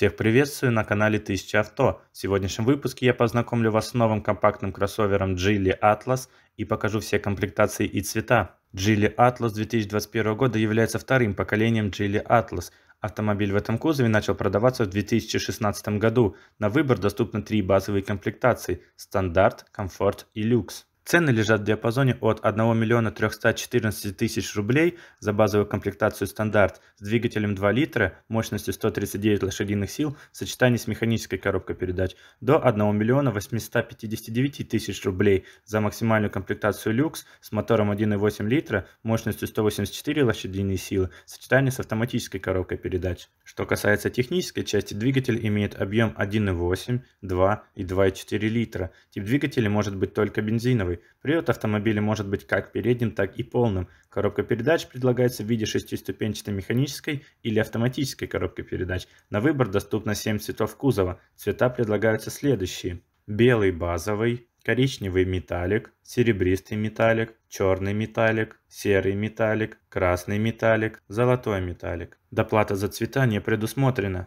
Всех приветствую на канале 1000 авто. В сегодняшнем выпуске я познакомлю вас с новым компактным кроссовером Geely Atlas и покажу все комплектации и цвета. Geely Atlas 2021 года является вторым поколением Geely Atlas. Автомобиль в этом кузове начал продаваться в 2016 году. На выбор доступны три базовые комплектации – стандарт, комфорт и люкс. Цены лежат в диапазоне от 1 миллиона 314 тысяч рублей за базовую комплектацию стандарт с двигателем 2 литра мощностью 139 лошадиных сил в сочетании с механической коробкой передач до 1 миллиона 859 тысяч рублей за максимальную комплектацию люкс с мотором 1,8 литра мощностью 184 лошадиные силы в сочетании с автоматической коробкой передач. Что касается технической части, двигатель имеет объем 1,8, 2 и 2,4 литра. Тип двигателя может быть только бензиновый, коробкой. Привод автомобиля может быть как передним, так и полным. Коробка передач предлагается в виде шестиступенчатой механической или автоматической коробки передач. На выбор доступно 7 цветов кузова. Цвета предлагаются следующие. Белый базовый, коричневый металлик, серебристый металлик, черный металлик, серый металлик, красный металлик, золотой металлик. Доплата за цвета не предусмотрена.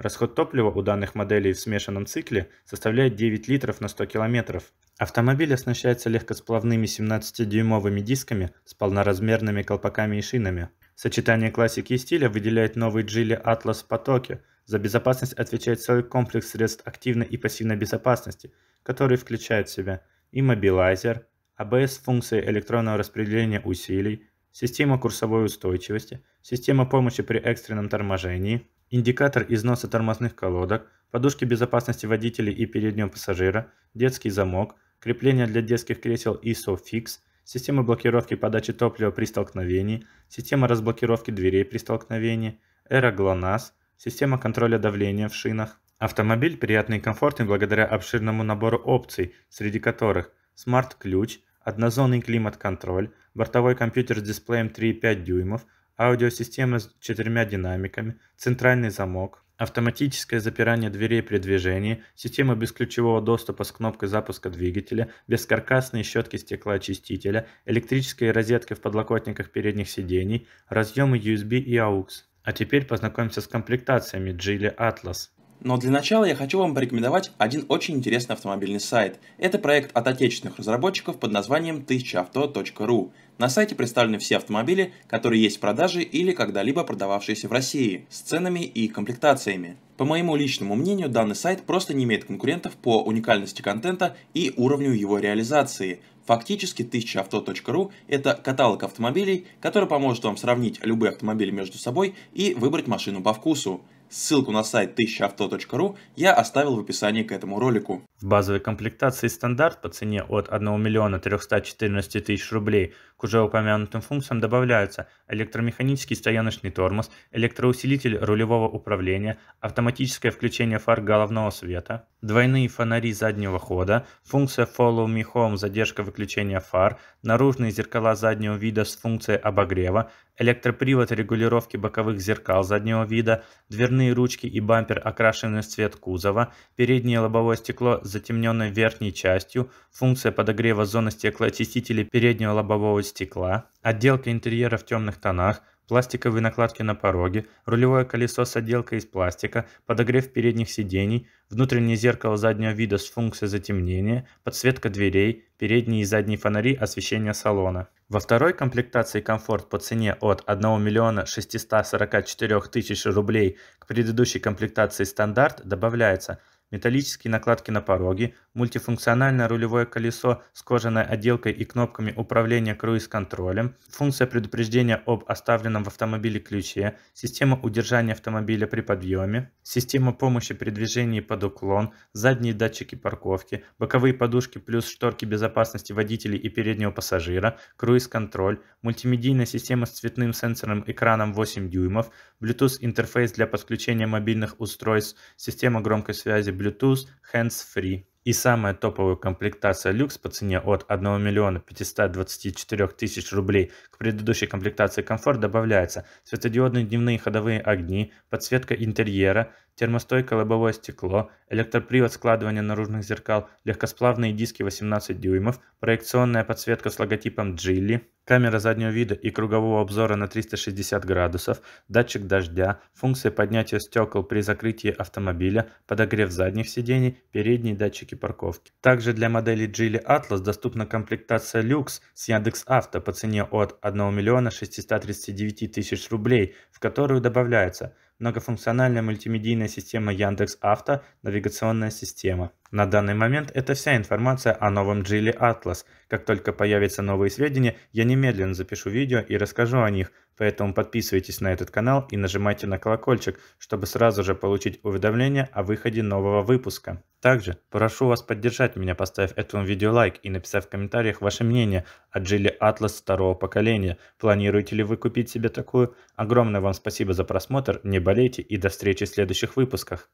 Расход топлива у данных моделей в смешанном цикле составляет 9 литров на 100 километров. Автомобиль оснащается легкосплавными 17-дюймовыми дисками с полноразмерными колпаками и шинами. Сочетание классики и стиля выделяет новый Geely Atlas потоки. За безопасность отвечает целый комплекс средств активной и пассивной безопасности, которые включают в себя иммобилайзер, АБС функции электронного распределения усилий, система курсовой устойчивости, система помощи при экстренном торможении, индикатор износа тормозных колодок, подушки безопасности водителя и переднего пассажира, детский замок, крепление для детских кресел ISOFIX, система блокировки подачи топлива при столкновении, система разблокировки дверей при столкновении, эра система контроля давления в шинах. Автомобиль приятный и комфортный благодаря обширному набору опций, среди которых смарт-ключ, однозонный климат-контроль, бортовой компьютер с дисплеем 3,5 дюймов – аудиосистема с четырьмя динамиками, центральный замок, автоматическое запирание дверей при движении, система бесключевого доступа с кнопкой запуска двигателя, бескаркасные щетки стеклоочистителя, электрические розетки в подлокотниках передних сидений, разъемы USB и AUX. А теперь познакомимся с комплектациями Geely Atlas. Но для начала я хочу вам порекомендовать один очень интересный автомобильный сайт. Это проект от отечественных разработчиков под названием 1000авто.ру. На сайте представлены все автомобили, которые есть в продаже или когда-либо продававшиеся в России, с ценами и комплектациями. По моему личному мнению, данный сайт просто не имеет конкурентов по уникальности контента и уровню его реализации. Фактически 1000авто.ру – это каталог автомобилей, который поможет вам сравнить любые автомобили между собой и выбрать машину по вкусу. Ссылку на сайт 1000авто.ру я оставил в описании к этому ролику. В базовой комплектации стандарт по цене от 1 миллиона 314 тысяч рублей к уже упомянутым функциям добавляются электромеханический стояночный тормоз, электроусилитель рулевого управления, автоматическое включение фар головного света, двойные фонари заднего хода, функция Follow Me Home задержка выключения фар, наружные зеркала заднего вида с функцией обогрева, электропривод регулировки боковых зеркал заднего вида, дверные Дверные ручки и бампер окрашены в цвет кузова, переднее лобовое стекло с затемненной верхней частью, функция подогрева зоны стеклоочистителей переднего лобового стекла, отделка интерьера в темных тонах, пластиковые накладки на пороге, рулевое колесо с отделкой из пластика, подогрев передних сидений, внутреннее зеркало заднего вида с функцией затемнения, подсветка дверей, передние и задние фонари освещения салона. Во второй комплектации комфорт по цене от 1 миллиона 644 тысяч рублей к предыдущей комплектации стандарт добавляется – металлические накладки на пороги, мультифункциональное рулевое колесо с кожаной отделкой и кнопками управления круиз-контролем, функция предупреждения об оставленном в автомобиле ключе, система удержания автомобиля при подъеме, система помощи при движении под уклон, задние датчики парковки, боковые подушки плюс шторки безопасности водителей и переднего пассажира, круиз-контроль, мультимедийная система с цветным сенсорным экраном 8 дюймов, Bluetooth-интерфейс для подключения мобильных устройств, система громкой связи Bluetooth Hands Free. И самая топовая комплектация люкс по цене от 1 миллиона 524 тысяч рублей к предыдущей комплектации комфорт добавляется светодиодные дневные ходовые огни, подсветка интерьера, термостойкое лобовое стекло, электропривод складывания наружных зеркал, легкосплавные диски 18 дюймов, проекционная подсветка с логотипом Geely, камера заднего вида и кругового обзора на 360 градусов, датчик дождя, функция поднятия стекол при закрытии автомобиля, подогрев задних сидений, передние датчики парковки. Также для модели Geely Atlas доступна комплектация люкс с Яндекс Авто по цене от 1 миллиона 639 тысяч рублей, в которую добавляется многофункциональная мультимедийная система Яндекс Авто, навигационная система, на данный момент это вся информация о новом Geely Атлас. Как только появятся новые сведения, я немедленно запишу видео и расскажу о них, поэтому подписывайтесь на этот канал и нажимайте на колокольчик, чтобы сразу же получить уведомление о выходе нового выпуска. Также прошу вас поддержать меня, поставив этому видео лайк и написав в комментариях ваше мнение о Geely Атлас второго поколения. Планируете ли вы купить себе такую? Огромное вам спасибо за просмотр, не болейте и до встречи в следующих выпусках.